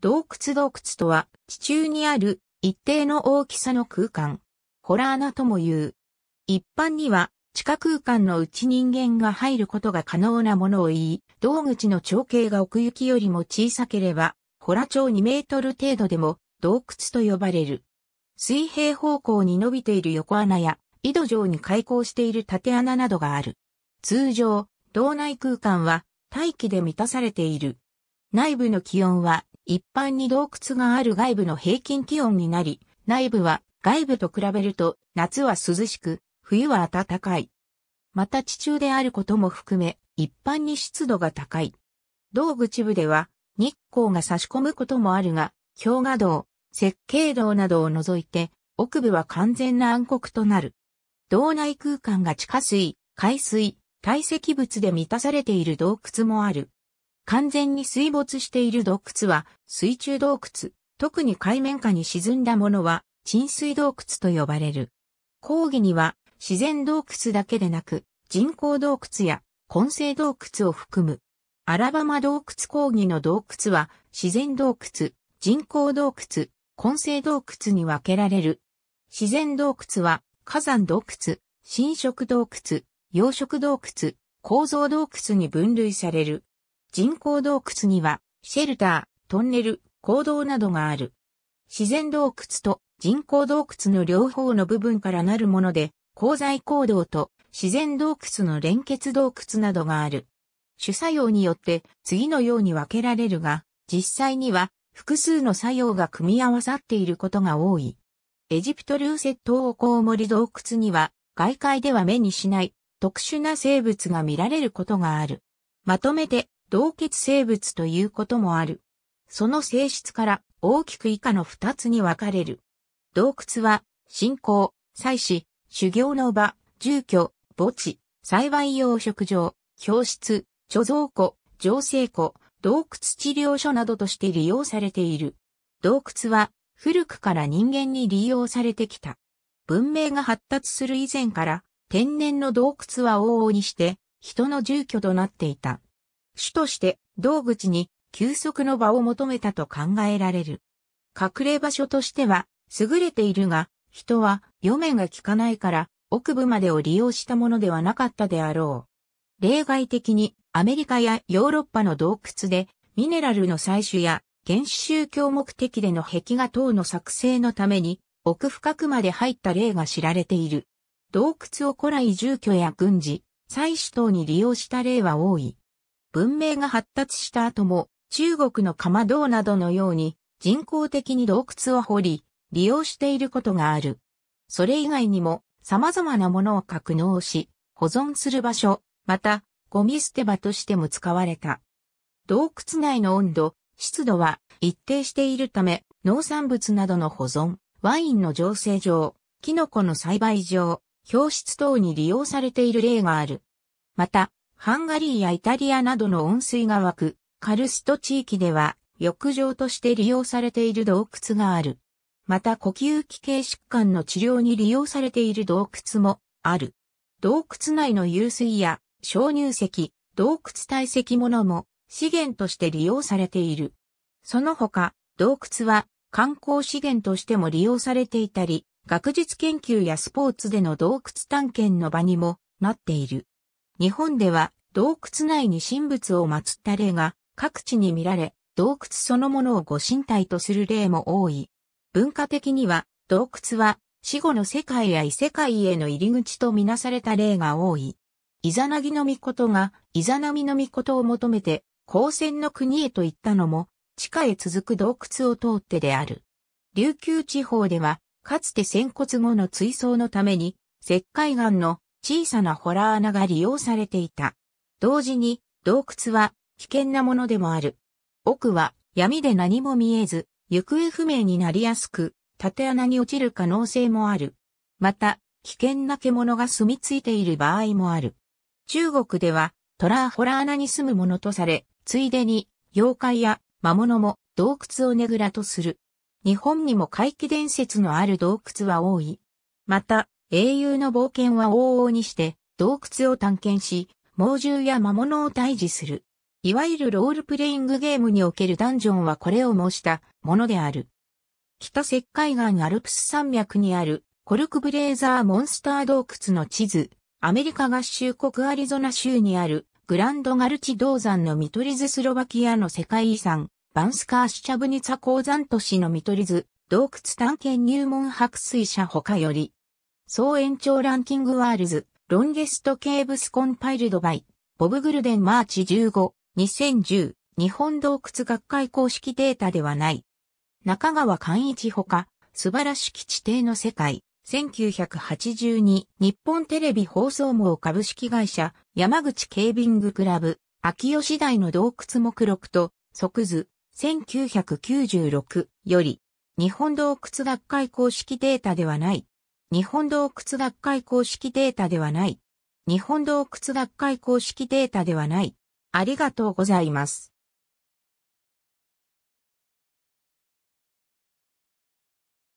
洞窟洞窟とは、地中にある一定の大きさの空間。ホラー穴とも言う。一般には、地下空間のうち人間が入ることが可能なものを言い、洞口の長径が奥行きよりも小さければ、ホラ長2メートル程度でも洞窟と呼ばれる。水平方向に伸びている横穴や、井戸上に開口している縦穴などがある。通常、洞内空間は大気で満たされている。内部の気温は一般に洞窟がある外部の平均気温になり、内部は外部と比べると夏は涼しく、冬は暖かい。また地中であることも含め、一般に湿度が高い。道口部では日光が差し込むこともあるが、氷河道、設計道などを除いて、奥部は完全な暗黒となる。道内空間が地下水、海水、堆積物で満たされている洞窟もある。完全に水没している洞窟は水中洞窟、特に海面下に沈んだものは沈水洞窟と呼ばれる。講義には自然洞窟だけでなく人工洞窟や混成洞窟を含む。アラバマ洞窟講義の洞窟は自然洞窟、人工洞窟、混成洞窟に分けられる。自然洞窟は火山洞窟、侵食洞窟、養殖洞窟、構造洞窟に分類される。人工洞窟には、シェルター、トンネル、坑道などがある。自然洞窟と人工洞窟の両方の部分からなるもので、鉱材坑道と自然洞窟の連結洞窟などがある。主作用によって次のように分けられるが、実際には複数の作用が組み合わさっていることが多い。エジプト流石島コウモリ洞窟には、外界では目にしない特殊な生物が見られることがある。まとめて、同結生物ということもある。その性質から大きく以下の二つに分かれる。洞窟は、信仰、祭祀、修行の場、住居、墓地、栽培養殖場、教室、貯蔵庫、醸成庫、洞窟治療所などとして利用されている。洞窟は古くから人間に利用されてきた。文明が発達する以前から天然の洞窟は往々にして人の住居となっていた。主として道口に休息の場を求めたと考えられる。隠れ場所としては優れているが、人は余が効かないから奥部までを利用したものではなかったであろう。例外的にアメリカやヨーロッパの洞窟でミネラルの採取や原始宗教目的での壁画等の作成のために奥深くまで入った例が知られている。洞窟を古来住居や軍事、採取等に利用した例は多い。文明が発達した後も、中国のかどうなどのように人工的に洞窟を掘り、利用していることがある。それ以外にも様々なものを格納し、保存する場所、また、ゴミ捨て場としても使われた。洞窟内の温度、湿度は一定しているため、農産物などの保存、ワインの醸成場、キノコの栽培場、氷室等に利用されている例がある。また、ハンガリーやイタリアなどの温水が湧くカルスト地域では浴場として利用されている洞窟がある。また呼吸器系疾患の治療に利用されている洞窟もある。洞窟内の湧水や鍾乳石、洞窟堆積物も資源として利用されている。その他、洞窟は観光資源としても利用されていたり、学術研究やスポーツでの洞窟探検の場にもなっている。日本では洞窟内に神仏を祀った例が各地に見られ、洞窟そのものをご神体とする例も多い。文化的には洞窟は死後の世界や異世界への入り口とみなされた例が多い。イザナギの御事がイザナミの御事を求めて光線の国へと行ったのも地下へ続く洞窟を通ってである。琉球地方ではかつて仙骨後の追走のために石灰岩の小さなホラー穴が利用されていた。同時に、洞窟は危険なものでもある。奥は闇で何も見えず、行方不明になりやすく、縦穴に落ちる可能性もある。また、危険な獣が住み着いている場合もある。中国では、トラーホラー穴に住むものとされ、ついでに、妖怪や魔物も洞窟をねぐらとする。日本にも怪奇伝説のある洞窟は多い。また、英雄の冒険は往々にして、洞窟を探検し、猛獣や魔物を退治する。いわゆるロールプレイングゲームにおけるダンジョンはこれを模したものである。北石灰岩アルプス山脈にあるコルクブレーザーモンスター洞窟の地図、アメリカ合衆国アリゾナ州にあるグランドガルチ銅山の見取り図スロバキアの世界遺産、バンスカーシチャブニツァ鉱山都市の見取り図、洞窟探検入門白水社他より、総延長ランキングワールズ、ロンゲストケーブスコンパイルドバイ、ボブグルデンマーチ15、2010、日本洞窟学会公式データではない。中川寛一ほか、素晴らしき地底の世界、1982、日本テレビ放送網株式会社、山口ケービングクラブ、秋吉台の洞窟目録と、即図、1996より、日本洞窟学会公式データではない。日本洞窟学会公式データではない。日本洞窟学会公式データではない。ありがとうございます。